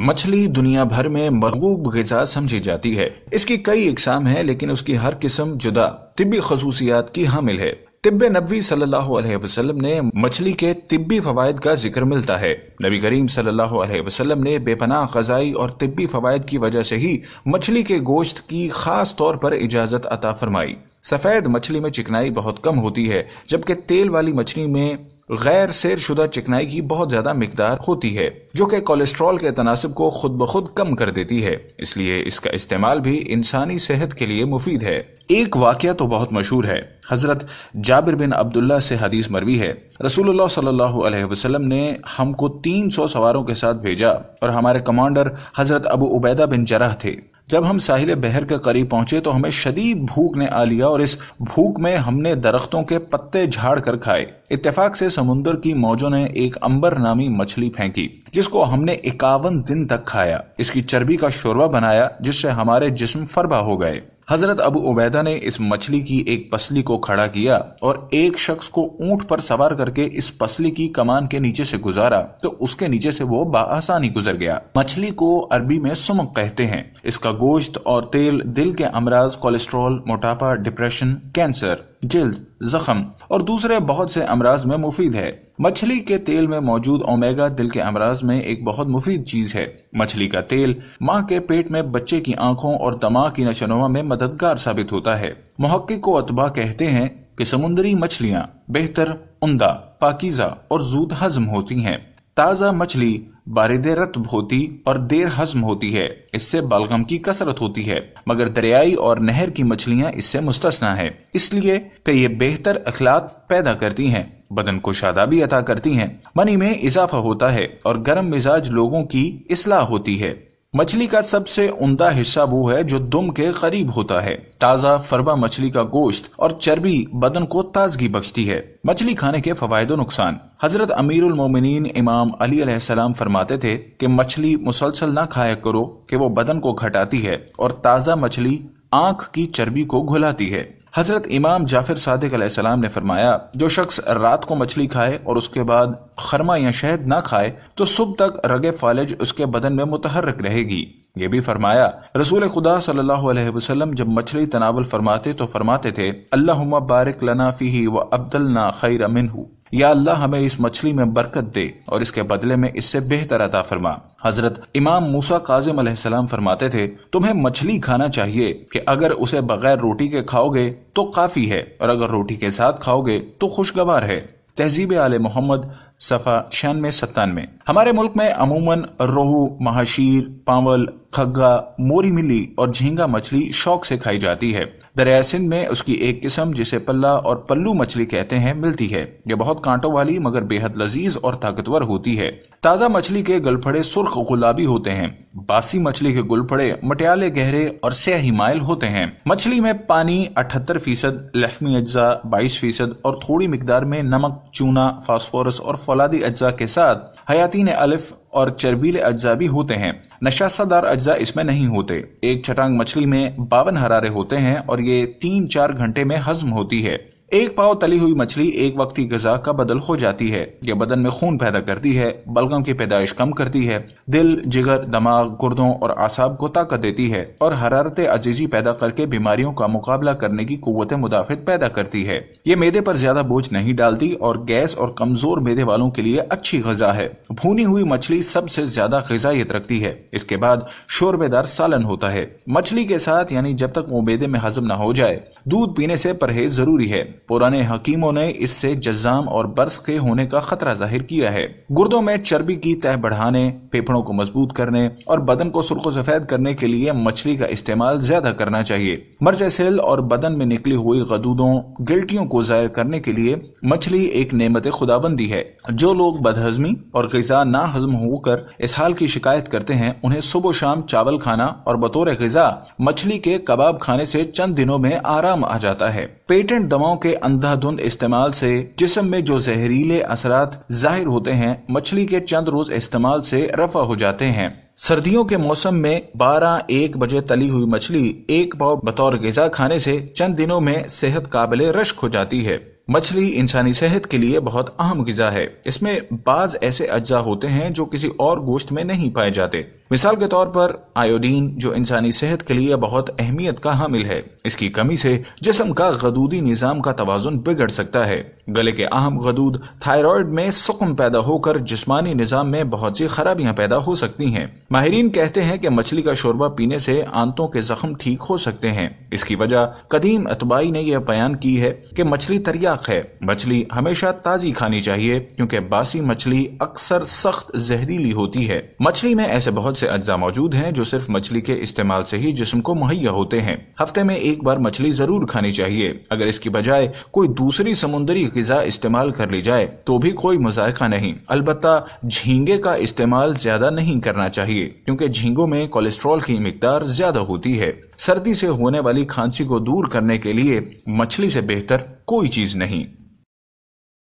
मछली दुनिया भर में मरगूब गजा समझी जाती है इसकी कई इकसाम है लेकिन उसकी हर किस्म जुदा तिब्बी खसूसियात की हामिल है तिब नबी सल्लाम ने मछली के तिब्बी फवायद का जिक्र मिलता है नबी करीम सल्लाम ने बेपनाह गजाई और तिब्बी फवायद की वजह से ही मछली के गोश्त की खास तौर पर इजाजत अता फरमाई सफेद मछली में चिकनाई बहुत कम होती है जबकि तेल वाली मछली में गैर सैर शुदा चिकनाई की बहुत ज्यादा मकदार होती है जो कि कोलेस्ट्रॉल के तनासब को खुद ब खुद कम कर देती है इसलिए इसका इस्तेमाल भी इंसानी सेहत के लिए मुफीद है एक वाक्य तो बहुत मशहूर है हजरत जाबिर बिन अब्दुल्ला से हदीस मरवी है रसूलुल्लाह सल्लल्लाहु अलैहि वसल्लम ने हमको 300 सवारों के साथ भेजा और हमारे कमांडर हजरत अबू उबैदा बिन जरा थे जब हम साहिल बहर के करीब पहुंचे तो हमें शदीद भूख ने आ लिया और इस भूख में हमने दरख्तों के पत्ते झाड़ कर खाए इत्तेफाक से समुन्द्र की मौजों ने एक अंबर नामी मछली फेंकी जिसको हमने इक्यावन दिन तक खाया इसकी चर्बी का शोरबा बनाया जिससे हमारे जिस्म फरबा हो गए हजरत अबू उबैदा ने इस मछली की एक पसली को खड़ा किया और एक शख्स को ऊंट पर सवार करके इस पसली की कमान के नीचे से गुजारा तो उसके नीचे से वो बासानी गुजर गया मछली को अरबी में सुमक कहते हैं इसका गोश्त और तेल दिल के अमराज कोलेस्ट्रॉल मोटापा डिप्रेशन कैंसर जल्द जख्म और दूसरे बहुत से अमराज में मुफीद है मछली के तेल में मौजूद ओमेगा दिल के अमराज में एक बहुत मुफीद चीज है मछली का तेल माँ के पेट में बच्चे की आंखों और दमाग की नशोनुमा में मददगार साबित होता है महक्की को अतबा कहते हैं कि समुद्री मछलियाँ बेहतर उमदा पाकिजा और जूद हजम होती हैं ताज़ा मछली बारिद रत्ब होती और देर हजम होती है इससे बलगम की कसरत होती है मगर दरियाई और नहर की मछलियाँ इससे मुस्तना है इसलिए कि ये बेहतर अखलात पैदा करती हैं बदन को शादाबी अता करती हैं मनी में इजाफा होता है और गर्म मिजाज लोगों की असलाह होती है मछली का सबसे उमदा हिस्सा वो है जो दुम के करीब होता है ताज़ा फरबा मछली का गोश्त और चर्बी बदन को ताजगी बख्शती है मछली खाने के फवायद नुकसान हजरत अमीरुल उलमोमिन इमाम अली अलैहिस्सलाम फरमाते थे कि मछली मुसलसल ना खाया करो कि वो बदन को घटाती है और ताज़ा मछली आँख की चर्बी को घुलाती है हज़रत इमाम जाफिर सादिक सलाम ने फरमाया जो शख्स रात को मछली खाए और उसके बाद खरमा या शहद ना खाए तो सुबह तक रगे फालिज उसके बदन में मुतहरक रहेगी ये भी फरमाया रसूल खुदा सल्लल्लाहु अलैहि वसल्लम जब मछली तनावल फरमाते तो फरमाते थे अल्लाह बारिक लनाफी फ़ी व अब्दलना खैर मिनहू या अल्लाह हमें इस मछली में बरकत दे और इसके बदले में इससे बेहतर अता फरमा हजरत इमाम मूसा काजिम अलैहिस्सलाम फरमाते थे तुम्हें मछली खाना चाहिए कि अगर उसे बगैर रोटी के खाओगे तो काफी है और अगर रोटी के साथ खाओगे तो खुशगवार है तहजीब आल मोहम्मद सफ़ा छियानवे सत्तानवे हमारे मुल्क में अमूमन रोहू महाशीर पावल खग्गा मोरी मिली और झींगा मछली शौक से खाई जाती है दरिया सिंध में उसकी एक किस्म जिसे पल्ला और पल्लू मछली कहते हैं मिलती है यह बहुत कांटों वाली मगर बेहद लजीज और ताकतवर होती है ताज़ा मछली के गलफड़े सुर्ख गुलाबी होते हैं बासी मछली के गुलफड़े मटियाले गहरे और स्याही मायल होते हैं मछली में पानी अठहत्तर फीसद लहमी अज्जा बाईस फीसद और थोड़ी मकदार में नमक चूना फास्फोरस और फौलादी अज्जा के साथ हयातीन अलिफ और चरबीले अज्जा भी होते हैं नशासादार अज्जा इसमें नहीं होते एक छटांग मछली में बावन हरारे होते हैं और ये तीन चार घंटे में हजम होती है एक पाव तली हुई मछली एक वक्त की गजा का बदल हो जाती है यह बदन में खून पैदा करती है बलगम की पैदाइश कम करती है दिल जिगर दिमाग गुर्दों और आसाब को ताकत देती है और हरारत अजीजी पैदा करके बीमारियों का मुकाबला करने की कुत मुदाफत पैदा करती है ये मेदे पर ज्यादा बोझ नहीं डालती और गैस और कमजोर मेदे वालों के लिए अच्छी गजा है भूनी हुई मछली सबसे ज्यादा गजाइत रखती है इसके बाद शोरबेदार सालन होता है मछली के साथ यानी जब तक वो मेदे में हजम न हो जाए दूध पीने से परहेज जरूरी है पुराने हकीमों ने इससे जज्जाम और बर्स के होने का खतरा जाहिर किया है गुर्दों में चर्बी की तह बढ़ाने फेफड़ों को मजबूत करने और बदन को सुर्ख सफेद करने के लिए मछली का इस्तेमाल ज्यादा करना चाहिए मर्ज सेल और बदन में निकली हुई गदूदों गिल्टियों को जाहिर करने के लिए मछली एक नियमत खुदाबंदी है जो लोग बदहजमी और गजा ना हजम होकर इस हाल की शिकायत करते हैं उन्हें सुबह शाम चावल खाना और बतौर गजा मछली के कबाब खाने से चंद दिनों में आराम आ जाता है पेटेंट दवाओं के अंधाधुंध इस्तेमाल से जिसम में जो जहरीले असरात जाहिर होते हैं मछली के चंद रोज इस्तेमाल से रफा हो जाते हैं सर्दियों के मौसम में 12 एक बजे तली हुई मछली एक पाव बतौर गजा खाने से चंद दिनों में सेहत काबिल रश्क हो जाती है मछली इंसानी सेहत के लिए बहुत अहम गजा है इसमें बाज ऐसे अज्जा होते हैं जो किसी और गोश्त में नहीं पाए जाते मिसाल के तौर पर आयोडीन जो इंसानी सेहत के लिए बहुत अहमियत का हामिल है इसकी कमी से जिसम का गदूदी निज़ाम का तोज़ुन बिगड़ सकता है गले के अहम गदूद थायराइड में सुकम पैदा होकर जिस्मानी निज़ाम में बहुत सी खराबियां पैदा हो सकती हैं माहरीन कहते हैं कि मछली का शोरबा पीने से आंतों के जख्म ठीक हो सकते हैं इसकी वजह कदीम अतबाई ने यह बयान की है कि मछली तरियाक है मछली हमेशा ताज़ी खानी चाहिए क्योंकि बासी मछली अक्सर सख्त जहरीली होती है मछली में ऐसे बहुत ऐसे अज्जा मौजूद हैं जो सिर्फ मछली के इस्तेमाल से ही जिसम को मुहैया होते हैं हफ्ते में एक बार मछली जरूर खानी चाहिए अगर इसकी बजाय कोई दूसरी समुद्री गजा इस्तेमाल कर ली जाए तो भी कोई मुजायका नहीं अलबत् झींगे का इस्तेमाल ज्यादा नहीं करना चाहिए क्योंकि झींगों में कोलेस्ट्रॉल की मकदार ज्यादा होती है सर्दी से होने वाली खांसी को दूर करने के लिए मछली से बेहतर कोई चीज नहीं